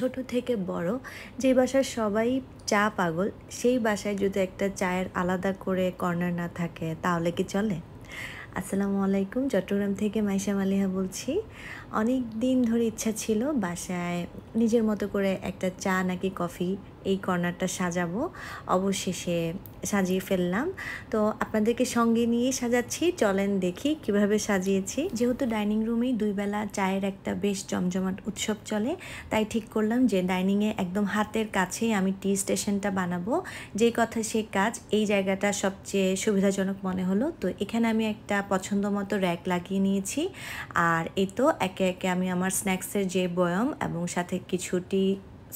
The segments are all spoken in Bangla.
ছোট থেকে বড় যে বাসার সবাই চা পাগল সেই বাসায় যদি একটা চায়ের আলাদা করে কর্নার না থাকে তাহলে কি চলে আসসালামু আলাইকুম চট্টগ্রাম থেকে মাইশা মালিহা বলছি অনেক দিন ধরে ইচ্ছা ছিল বাসায় নিজের মতো করে একটা চা নাকি কফি এই কর্নারটা সাজাবো অবশেষে সাজিয়ে ফেললাম তো আপনাদেরকে সঙ্গে নিয়ে সাজাচ্ছি চলেন দেখি কিভাবে সাজিয়েছি যেহেতু ডাইনিং রুমেই দুইবেলা চায়ের একটা বেশ জমজমাট উৎসব চলে তাই ঠিক করলাম যে ডাইনিংয়ে একদম হাতের কাছেই আমি টি স্টেশনটা বানাবো যে কথা সে কাজ এই জায়গাটা সবচেয়ে সুবিধাজনক মনে হলো তো এখানে আমি একটা পছন্দ মতো র্যাক লাগিয়ে নিয়েছি আর এ তো একে একে আমি আমার স্ন্যাক্সের যে বয়ম এবং সাথে কিছুটি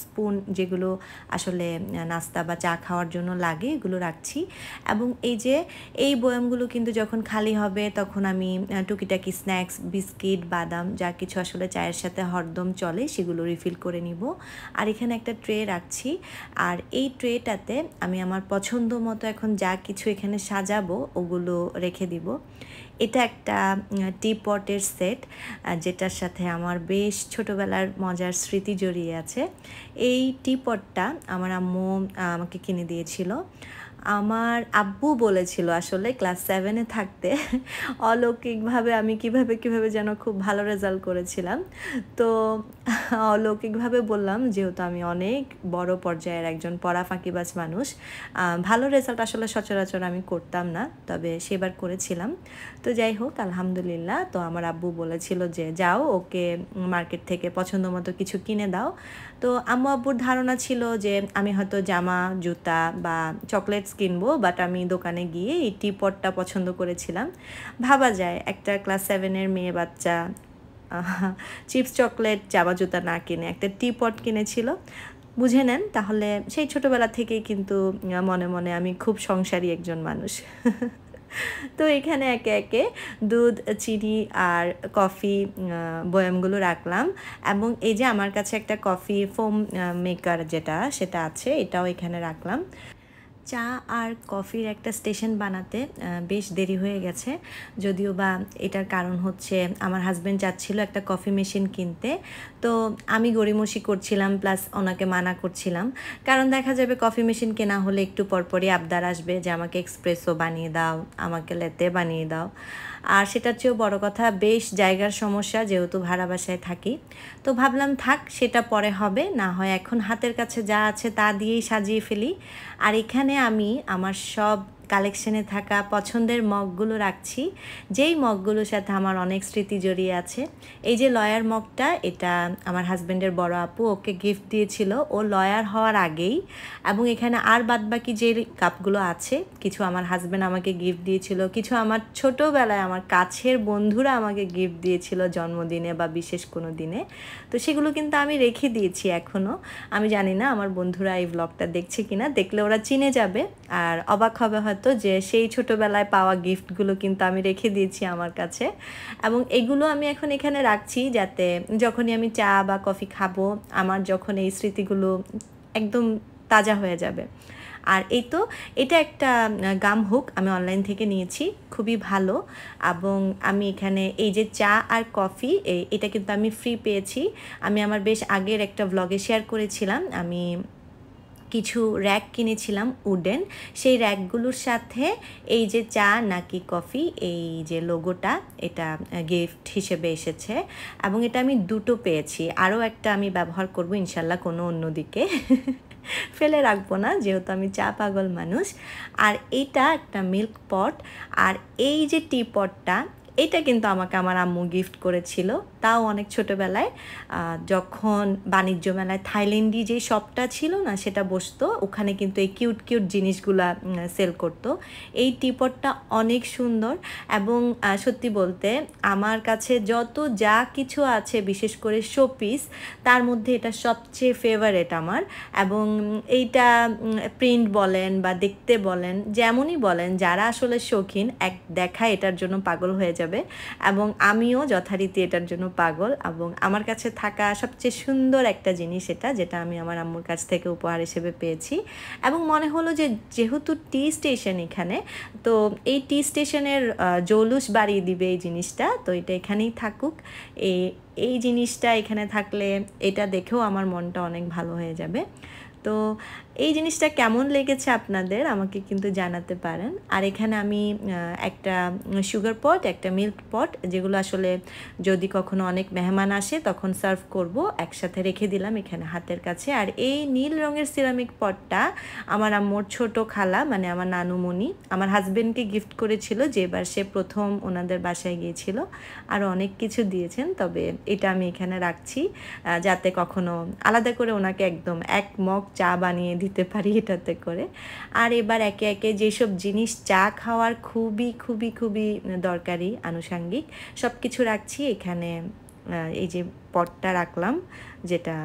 স্পুন যেগুলো আসলে নাস্তা বা চা খাওয়ার জন্য লাগে এগুলো রাখছি এবং এই যে এই বয়ামগুলো কিন্তু যখন খালি হবে তখন আমি টুকিটাকি স্ন্যাক্স বিস্কিট বাদাম যা কিছু আসলে চায়ের সাথে হরদম চলে সেগুলো রিফিল করে নিব আর এখানে একটা ট্রে রাখছি আর এই ট্রেটাতে আমি আমার পছন্দ মতো এখন যা কিছু এখানে সাজাবো ওগুলো রেখে দিব এটা একটা টি পটের সেট যেটার সাথে আমার বেশ ছোটোবেলার মজার স্মৃতি জড়িয়ে আছে এই টিপটটা আমার আম্মু আমাকে কিনে দিয়েছিল আমার আব্বু বলেছিল আসলে ক্লাস সেভেনে থাকতে অলৌকিকভাবে আমি কিভাবে কিভাবে যেন খুব ভালো রেজাল্ট করেছিলাম তো অলৌকিকভাবে বললাম যেহেতু আমি অনেক বড় পর্যায়ের একজন পড়া ফাঁকিবাজ মানুষ ভালো রেজাল্ট আসলে সচরাচর আমি করতাম না তবে সেবার করেছিলাম তো যাই হোক আলহামদুলিল্লাহ তো আমার আব্বু বলেছিল যে যাও ওকে মার্কেট থেকে পছন্দ মতো কিছু কিনে দাও তো আম্মু আব্বুর ধারণা ছিল যে আমি হয়তো জামা জুতা বা চকলেটস কিনবো বাট আমি দোকানে গিয়ে এই টিপটটা পছন্দ করেছিলাম ভাবা যায় একটা ক্লাস সেভেনের মেয়ে বাচ্চা চিপস চকলেট চাবা জুতা না কিনে একটা টিপট কিনেছিল বুঝে নেন তাহলে সেই ছোটোবেলা থেকেই কিন্তু মনে মনে আমি খুব সংসারী একজন মানুষ তো এখানে একে একে দুধ চিনি আর কফি বয়ামগুলো রাখলাম এবং এই যে আমার কাছে একটা কফি ফোম মেকার যেটা সেটা আছে এটাও এখানে রাখলাম চা আর কফির একটা স্টেশন বানাতে বেশ দেরি হয়ে গেছে যদিও বা এটার কারণ হচ্ছে আমার হাজব্যান্ড যাচ্ছিল একটা কফি মেশিন কিনতে তো আমি গড়িমসি করছিলাম প্লাস ওনাকে মানা করছিলাম কারণ দেখা যাবে কফি মেশিন কেনা হলে একটু পরপরই আবদার আসবে যে আমাকে এক্সপ্রেসও বানিয়ে দাও আমাকে লেতে বানিয়ে দাও আর সেটার চেয়েও বড় কথা বেশ জায়গার সমস্যা যেহেতু ভাড়া বাসায় থাকি তো ভাবলাম থাক সেটা পরে হবে না হয় এখন হাতের কাছে যা আছে তা দিয়েই সাজিয়ে ফেলি আর এখানে আমি আমার সব কালেকশনে থাকা পছন্দের মগগুলো রাখছি যেই মগগুলোর সাথে আমার অনেক স্মৃতি জড়িয়ে আছে এই যে লয়ার মগটা এটা আমার হাজব্যান্ডের বড় আপু ওকে গিফট দিয়েছিল ও লয়ার হওয়ার আগেই এবং এখানে আর বাদবাকি যে কাপগুলো আছে কিছু আমার হাজব্যান্ড আমাকে গিফট দিয়েছিল কিছু আমার ছোটোবেলায় আমার কাছের বন্ধুরা আমাকে গিফট দিয়েছিল জন্মদিনে বা বিশেষ কোনো দিনে তো সেগুলো কিন্তু আমি রেখে দিয়েছি এখনও আমি জানি না আমার বন্ধুরা এই ব্লগটা দেখছে কিনা দেখলে ওরা চিনে যাবে আর অবাক হবে হয় হয়তো যে সেই ছোটোবেলায় পাওয়া গিফটগুলো কিন্তু আমি রেখে দিয়েছি আমার কাছে এবং এগুলো আমি এখন এখানে রাখছি যাতে যখনই আমি চা বা কফি খাবো আমার যখন এই স্মৃতিগুলো একদম তাজা হয়ে যাবে আর এই তো এটা একটা গাম হুক আমি অনলাইন থেকে নিয়েছি খুবই ভালো এবং আমি এখানে এই যে চা আর কফি এটা কিন্তু আমি ফ্রি পেয়েছি আমি আমার বেশ আগের একটা ব্লগে শেয়ার করেছিলাম আমি কিছু র্যাক কিনেছিলাম উডেন সেই র্যাকগুলোর সাথে এই যে চা নাকি কফি এই যে লোগোটা এটা গিফট হিসেবে এসেছে এবং এটা আমি দুটো পেয়েছি আরও একটা আমি ব্যবহার করব ইনশাল্লাহ কোনো অন্য দিকে ফেলে রাখবো না যেহেতু আমি চা পাগল মানুষ আর এটা একটা মিল্ক পট আর এই যে টি পটটা এটা কিন্তু আমাকে আমার আম্মু গিফট করেছিল তাও অনেক ছোটোবেলায় যখন বাণিজ্য মেলায় থাইল্যান্ডি যে শপটা ছিল না সেটা বসতো ওখানে কিন্তু এই কিউট কিউট জিনিসগুলা সেল করতো এই টিপটটা অনেক সুন্দর এবং সত্যি বলতে আমার কাছে যত যা কিছু আছে বিশেষ করে শোপিস তার মধ্যে এটা সবচেয়ে ফেভারেট আমার এবং এইটা প্রিন্ট বলেন বা দেখতে বলেন যেমনই বলেন যারা আসলে শৌখিন এক দেখা এটার জন্য পাগল হয়ে যাবে এবং আমিও যথারীতি এটার জন্য পাগল এবং আমার কাছে থাকা সবচেয়ে সুন্দর একটা জিনিস এটা যেটা আমি আমার আম্মুর কাছ থেকে উপহার হিসেবে পেয়েছি এবং মনে হলো যে যেহেতু টি স্টেশন এখানে তো এই টি স্টেশনের জৌলুস বাড়িয়ে দিবে এই জিনিসটা তো এটা এখানেই থাকুক এই এই জিনিসটা এখানে থাকলে এটা দেখেও আমার মনটা অনেক ভালো হয়ে যাবে তো এই জিনিসটা কেমন লেগেছে আপনাদের আমাকে কিন্তু জানাতে পারেন আর এখানে আমি একটা সুগার পট একটা মিল্ক পট যেগুলো আসলে যদি কখনো অনেক মেহমান আসে তখন সার্ভ করব একসাথে রেখে দিলাম এখানে হাতের কাছে আর এই নীল রঙের সিরামিক পটটা আমার আম্মর ছোট খালা মানে আমার নানুমণি আমার হাজব্যান্ডকে গিফট করেছিল যেবার সে প্রথম ওনাদের বাসায় গিয়েছিল আর অনেক কিছু দিয়েছেন তবে এটা আমি এখানে রাখছি যাতে কখনো আলাদা করে ওনাকে একদম এক মগ চা বানিয়ে দিতে পারি এটাতে করে আর এবার একে একে যেসব জিনিস চা খাওয়ার খুবই খুবই খুবই দরকারি আনুষাঙ্গিক সব কিছু রাখছি এখানে এই যে পটটা রাখলাম যেটা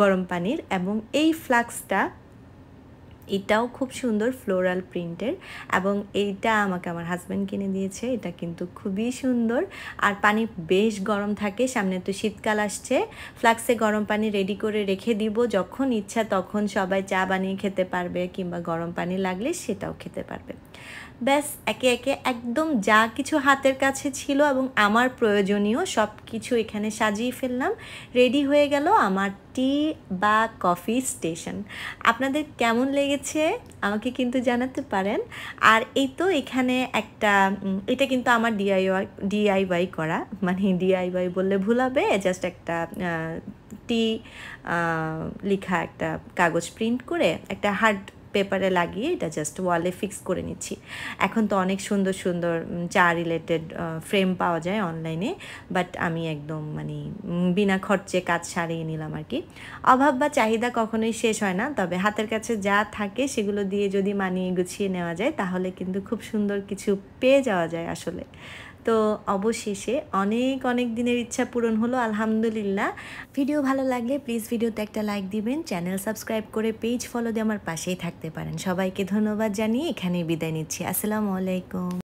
গরম পানির এবং এই ফ্লাক্সটা এটাও খুব সুন্দর ফ্লোরাল প্রিন্টের এবং এইটা আমাকে আমার হাজব্যান্ড কিনে দিয়েছে এটা কিন্তু খুবই সুন্দর আর পানি বেশ গরম থাকে সামনে তো শীতকাল আসছে ফ্লাক্সে গরম পানি রেডি করে রেখে দিব যখন ইচ্ছা তখন সবাই চা বানিয়ে খেতে পারবে কিংবা গরম পানি লাগলে সেটাও খেতে পারবে ব্যাস একে একে একদম যা কিছু হাতের কাছে ছিল এবং আমার প্রয়োজনীয় সব কিছু এখানে সাজিয়ে ফেললাম রেডি হয়ে গেল আমার টি বা কফি স্টেশন আপনাদের কেমন লেগেছে আমাকে কিন্তু জানাতে পারেন আর এই তো এখানে একটা এটা কিন্তু আমার ডিআইওয়াই ডিআইওয়াই করা মানে ডিআইওয়াই বললে ভুল হবে জাস্ট একটা টি লেখা একটা কাগজ প্রিন্ট করে একটা হার্ড পেপারে লাগিয়ে এটা জাস্ট ওয়ালে ফিক্স করে নিচ্ছি এখন তো অনেক সুন্দর সুন্দর চা রিলেটেড ফ্রেম পাওয়া যায় অনলাইনে বাট আমি একদম মানে বিনা খরচে কাজ সারিয়ে নিলাম আর কি অভাব বা চাহিদা কখনোই শেষ হয় না তবে হাতের কাছে যা থাকে সেগুলো দিয়ে যদি মানিয়ে গুছিয়ে নেওয়া যায় তাহলে কিন্তু খুব সুন্দর কিছু পেয়ে যাওয়া যায় আসলে তো অবশেষে অনেক অনেক দিনের ইচ্ছা পূরণ হলো আলহামদুলিল্লাহ ভিডিও ভালো লাগলে প্লিজ ভিডিওতে একটা লাইক দিবেন চ্যানেল সাবস্ক্রাইব করে পেজ ফলো দিয়ে আমার পাশেই থাকতে পারেন সবাইকে ধন্যবাদ জানিয়ে এখানেই বিদায় নিচ্ছি আসসালামু আলাইকুম